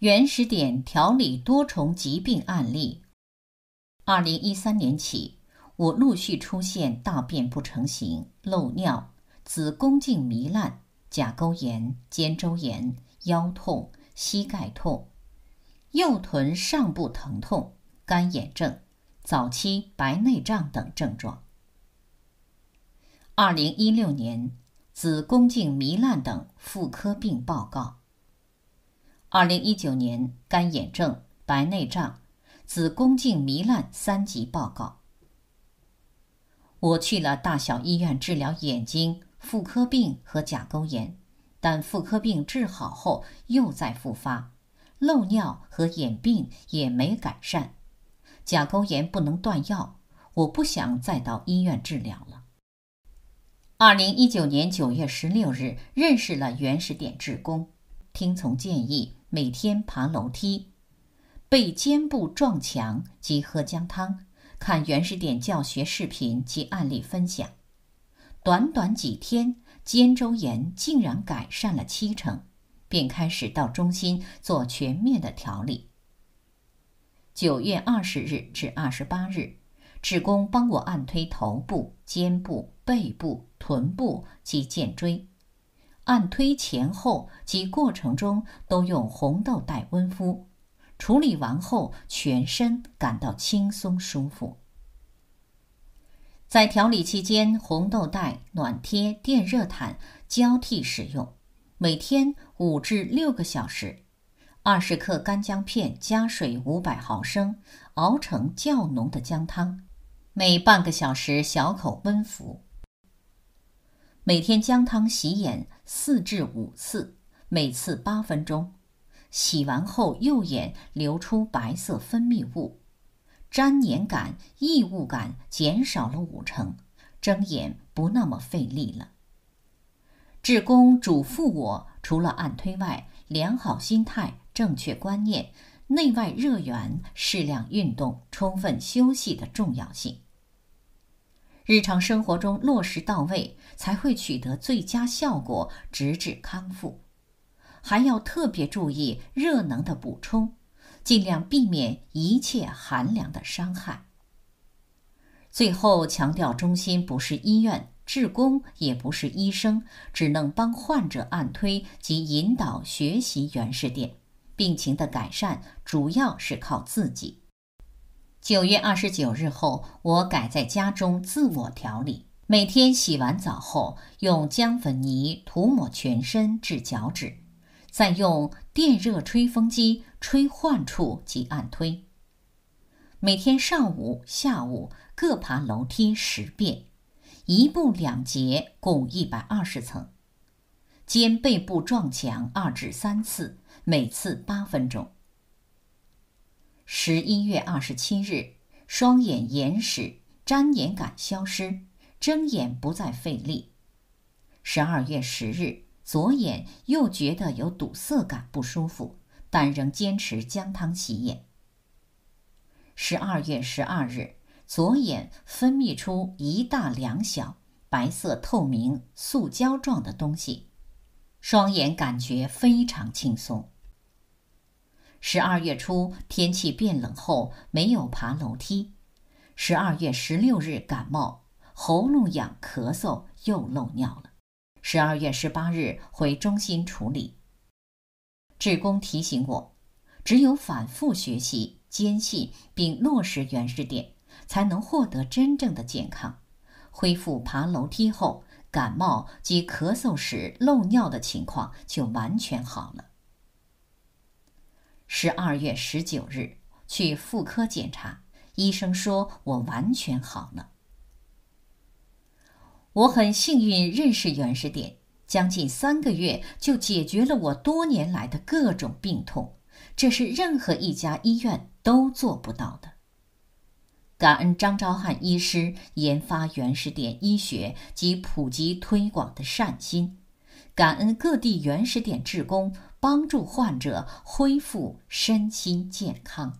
原始点调理多重疾病案例。二零一三年起，我陆续出现大便不成形、漏尿、子宫颈糜烂、甲沟炎、肩周炎、腰痛、膝盖痛、右臀上部疼痛、干眼症、早期白内障等症状。二零一六年，子宫颈糜烂等妇科病报告。二零一九年，干眼症、白内障、子宫颈糜烂三级报告。我去了大小医院治疗眼睛、妇科病和甲沟炎，但妇科病治好后又再复发，漏尿和眼病也没改善，甲沟炎不能断药，我不想再到医院治疗了。二零一九年九月十六日，认识了原始点志工。听从建议，每天爬楼梯、背肩部撞墙及喝姜汤，看《原始点》教学视频及案例分享。短短几天，肩周炎竟然改善了七成，便开始到中心做全面的调理。九月二十日至二十八日，职工帮我按推头部、肩部、背部、臀部及肩椎。按推前后及过程中都用红豆袋温敷，处理完后全身感到轻松舒服。在调理期间，红豆袋、暖贴、电热毯交替使用，每天五至六个小时。二十克干姜片加水五百毫升，熬成较浓的姜汤，每半个小时小口温服。每天姜汤洗眼四至五次，每次八分钟。洗完后右眼流出白色分泌物，粘黏感、异物感减少了五成，睁眼不那么费力了。志工嘱咐我，除了按推外，良好心态、正确观念、内外热源、适量运动、充分休息的重要性。日常生活中落实到位，才会取得最佳效果，直至康复。还要特别注意热能的补充，尽量避免一切寒凉的伤害。最后强调，中心不是医院，志工也不是医生，只能帮患者按推及引导学习原始点，病情的改善主要是靠自己。九月二十九日后，我改在家中自我调理。每天洗完澡后，用姜粉泥涂抹全身至脚趾，再用电热吹风机吹患处及按推。每天上午、下午各爬楼梯十遍，一步两节，共一百二十层。肩背部撞墙二至三次，每次八分钟。十一月二十七日，双眼眼屎粘黏感消失，睁眼不再费力。十二月十日，左眼又觉得有堵塞感不舒服，但仍坚持姜汤洗眼。十二月十二日，左眼分泌出一大两小白色透明塑胶状的东西，双眼感觉非常轻松。十二月初天气变冷后没有爬楼梯，十二月十六日感冒，喉咙痒咳嗽又漏尿了，十二月十八日回中心处理。志工提醒我，只有反复学习、坚信并落实原始点，才能获得真正的健康。恢复爬楼梯后，感冒及咳嗽时漏尿的情况就完全好了。十二月十九日去妇科检查，医生说我完全好了。我很幸运认识原始点，将近三个月就解决了我多年来的各种病痛，这是任何一家医院都做不到的。感恩张昭汉医师研发原始点医学及普及推广的善心。感恩各地原始点志工帮助患者恢复身心健康。